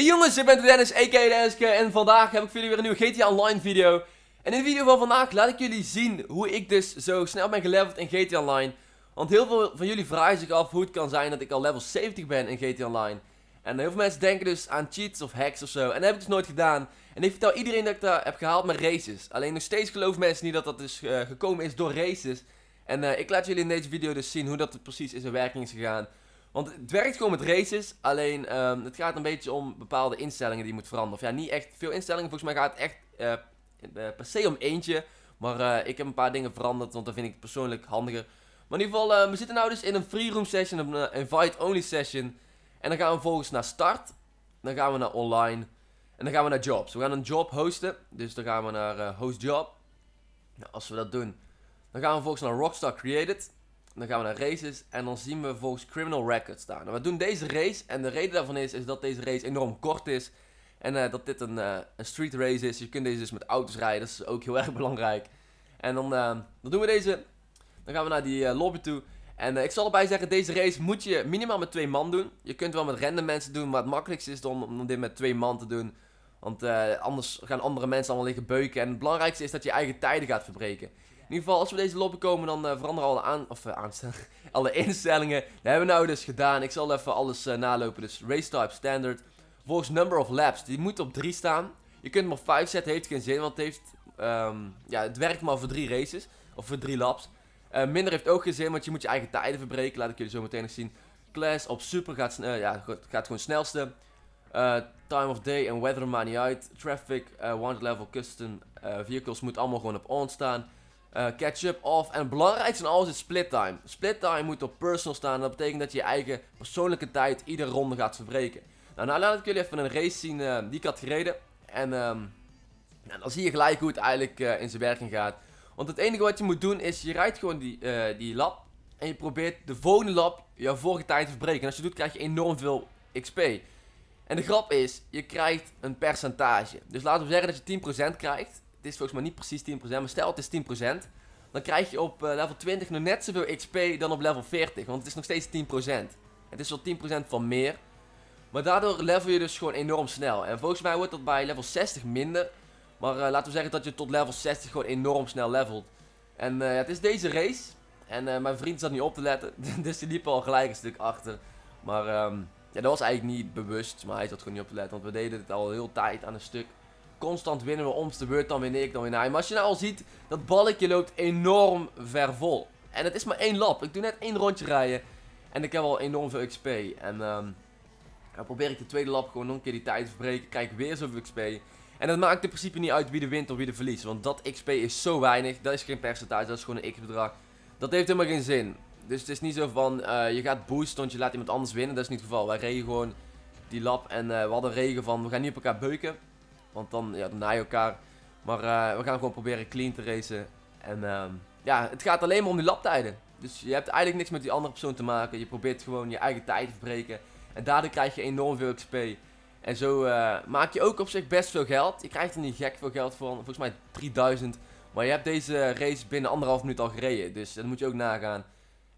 Hey jongens, ik ben Dennis, a.k.a. en vandaag heb ik voor jullie weer een nieuwe GTA Online video. En in de video van vandaag laat ik jullie zien hoe ik dus zo snel ben geleveld in GTA Online. Want heel veel van jullie vragen zich af hoe het kan zijn dat ik al level 70 ben in GTA Online. En heel veel mensen denken dus aan cheats of hacks of zo, en dat heb ik dus nooit gedaan. En ik vertel iedereen dat ik dat heb gehaald met races. Alleen nog steeds geloven mensen niet dat dat dus eh, gekomen is door races. En eh, ik laat jullie in deze video dus zien hoe dat precies in werking is gegaan. Want het werkt gewoon met races, alleen ehm, het gaat een beetje om bepaalde instellingen die je moet veranderen. Of ja, niet echt veel instellingen, volgens mij gaat het echt eh, eh, per se om eentje. Maar eh, ik heb een paar dingen veranderd, want dat vind ik persoonlijk handiger. Maar in ieder geval, we zitten nou dus in een free room session, een invite-only session. En dan gaan we volgens naar start, dan gaan we naar online en dan gaan we naar jobs. We gaan een job hosten, dus dan gaan we naar host job. Nou, als we dat doen, dan gaan we vervolgens naar Rockstar Created. Dan gaan we naar races en dan zien we volgens criminal records staan. Nou, we doen deze race en de reden daarvan is, is dat deze race enorm kort is. En eh, dat dit een, eh, een, street race is. Je kunt deze dus met auto's rijden, dat is ook heel erg belangrijk. En dan, eh, dan doen we deze. Dan gaan we naar die lobby toe. En ik zal erbij zeggen, deze race moet je minimaal met twee man doen. Je kunt wel met random mensen doen, maar het makkelijkste is om, om dit met twee man te doen. Want anders gaan andere mensen allemaal liggen beuken. En het belangrijkste is dat je eigen tijden gaat verbreken. In ieder geval, als we deze lobby komen, dan uh, veranderen alle, aan, of, uh, alle instellingen. Dat hebben we nou dus gedaan. Ik zal even alles eh, nalopen. Dus race type standard. Volgens number of laps. Die moet op 3 staan. Je kunt hem op 5 zetten. Heeft geen zin, want het, heeft, ehm, ja, het werkt maar voor 3 races. Of voor 3 laps. minder heeft ook geen zin, want je moet je eigen tijden verbreken. Laat ik jullie zo meteen nog zien. Class op super gaat, ja, gaat gewoon snelste. time of day en weather maakt niet uit. Traffic, uh, level, custom vehicles moet allemaal gewoon op on staan catch-up eh, of En het belangrijkste van alles is split time. Split time moet op personal staan. Dat betekent dat je je eigen persoonlijke tijd iedere ronde gaat verbreken. Nou, nou laat ik jullie even een race zien eh, die ik had gereden. En ehm, nou, dan zie je gelijk hoe het eigenlijk eh, in zijn werking gaat. Want het enige wat je moet doen is, je rijdt gewoon die, die lap. En je probeert de volgende lap jouw vorige tijd te verbreken. En als je doet krijg je enorm veel XP. En de grap is, je krijgt een percentage. Dus laten we zeggen dat je 10% krijgt het is volgens mij niet precies 10%, maar stel het is 10%, dan krijg je op eh, level 20 nog net zoveel XP dan op level 40, want het is nog steeds 10%. Het is wel 10% van meer, maar daardoor level je dus gewoon enorm snel. En volgens mij wordt dat bij level 60 minder, maar eh, laten we zeggen dat je tot level 60 gewoon enorm snel levelt. En eh, het is deze race, en mijn vriend zat niet op te letten, dus die liep al gelijk een stuk achter. Maar ehm, ja, dat was eigenlijk niet bewust, maar hij zat gewoon niet op te letten, want we deden het al heel tijd aan een stuk constant winnen we omste beurt. Dan win ik, dan win hij. Maar als je nou al ziet, dat balkje loopt enorm ver vol. En het is maar één lap. Ik doe net één rondje rijden. En ik heb al enorm veel XP. En ehm, dan probeer ik de tweede lap gewoon nog een keer die tijd te verbreken. Krijg ik weer zoveel XP. En dat maakt in principe niet uit wie de wint of wie de verliest. Want dat XP is zo weinig. Dat is geen percentage, dat is gewoon een x-bedrag. Dat heeft helemaal geen zin. Dus het is niet zo van, eh, je gaat boosten, want je laat iemand anders winnen. Dat is niet het geval. Wij reden gewoon die lap en eh, we hadden regen van, we gaan niet op elkaar beuken. Want dan, ja, dan na je elkaar. Maar eh, we gaan gewoon proberen clean te racen. En ehm, ja, het gaat alleen maar om die laptijden. Dus je hebt eigenlijk niks met die andere persoon te maken. Je probeert gewoon je eigen tijd te verbreken. En daardoor krijg je enorm veel XP. En zo eh, maak je ook op zich best veel geld. Je krijgt er niet gek veel geld voor. Volgens mij 3000. Maar je hebt deze race binnen anderhalf minuut al gereden. Dus dat moet je ook nagaan.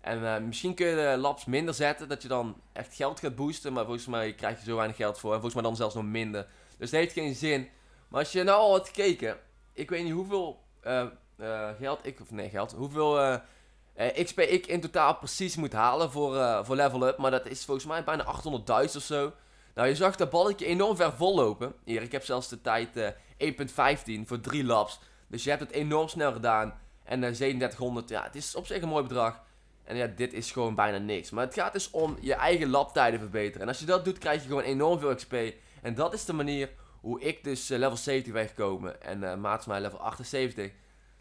En eh, misschien kun je de laps minder zetten. Dat je dan echt geld gaat boosten. Maar volgens mij krijg je zo weinig geld voor. En volgens mij dan zelfs nog minder. Dus het heeft geen zin. Maar als je nou al had gekeken, ik weet niet hoeveel eh, eh, geld ik, of nee geld, hoeveel eh, XP ik in totaal precies moet halen voor, voor level up. Maar dat is volgens mij bijna 800.000 of zo. Nou, je zag dat balletje enorm ver vollopen. Hier, ik heb zelfs de tijd 1.15 voor 3 laps. Dus je hebt het enorm snel gedaan. En 3700, ja, het is op zich een mooi bedrag. En ja, dit is gewoon bijna niks. Maar het gaat dus om je eigen tijden verbeteren. En als je dat doet, krijg je gewoon enorm veel XP. En dat is de manier hoe ik dus eh, level 70 ben gekomen. En uh, maat mij level 78.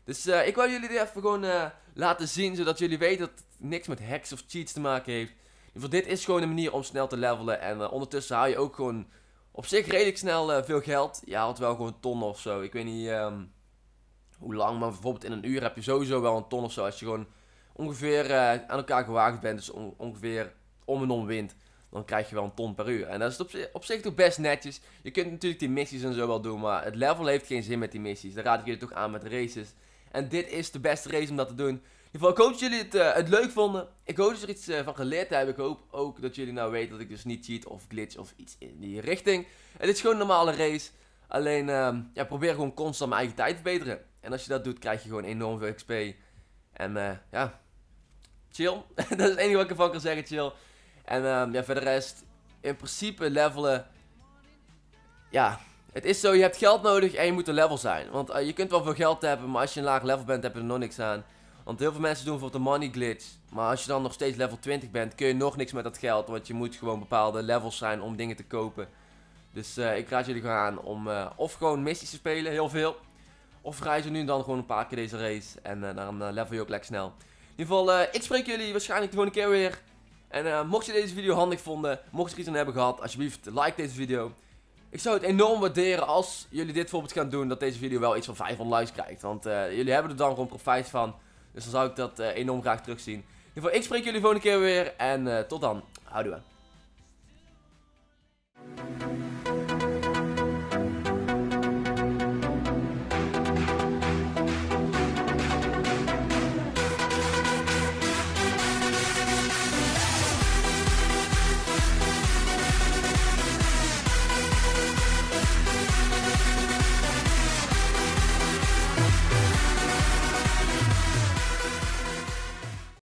Dus eh, ik wil jullie dit even gewoon laten zien. Zodat jullie weten dat het niks met hacks of cheats te maken heeft. In dit is gewoon een manier om snel te levelen. En ondertussen haal je ook gewoon op zich redelijk snel veel geld. Je haalt wel gewoon een ton of zo. Ik weet niet ehm, hoe lang. Maar bijvoorbeeld in een uur heb je sowieso wel een ton of zo. Als je gewoon ongeveer aan elkaar gewaagd bent. Dus ongeveer om en om wint dan krijg je wel een ton per uur. En dat is op, zich, op toch best netjes. Je kunt natuurlijk die missies en zo wel doen, maar het level heeft geen zin met die missies. daar raad ik jullie toch aan met races. En dit is de beste race om dat te doen. In ieder geval, ik hoop dat jullie het, eh, leuk vonden. Ik hoop dat er iets eh, van geleerd hebben. Ik hoop ook dat jullie nou weten dat ik dus niet cheat of glitch of iets in die richting. Het is gewoon een normale race. Alleen, ehm, ja, probeer gewoon constant mijn eigen tijd te verbeteren. En als je dat doet, krijg je gewoon enorm veel XP. En eh, ja, chill. dat is het enige wat ik ervan kan zeggen, chill. En um, ja, verder is in principe levelen... Ja, het is zo, je hebt geld nodig en je moet een level zijn. Want eh, je kunt wel veel geld hebben, maar als je een laag level bent, heb je er nog niks aan. Want heel veel mensen doen voor de money glitch. Maar als je dan nog steeds level 20 bent, kun je nog niks met dat geld. Want je moet gewoon bepaalde levels zijn om dingen te kopen. Dus eh, ik raad jullie gewoon aan om eh, of gewoon missies te spelen, heel veel. Of rij nu en dan gewoon een paar keer deze race. En dan level je ook lekker snel. In ieder geval, ik spreek jullie waarschijnlijk de volgende keer weer. En eh, mocht je deze video handig vonden, mocht je er iets aan hebben gehad, alsjeblieft like deze video. Ik zou het enorm waarderen als jullie dit bijvoorbeeld gaan doen, dat deze video wel iets van 500 likes krijgt. Want eh, jullie hebben er dan gewoon profijt van. Dus dan zou ik dat eh, enorm graag terugzien. In ieder geval, ik spreek jullie volgende keer weer. En tot dan. Houdoe.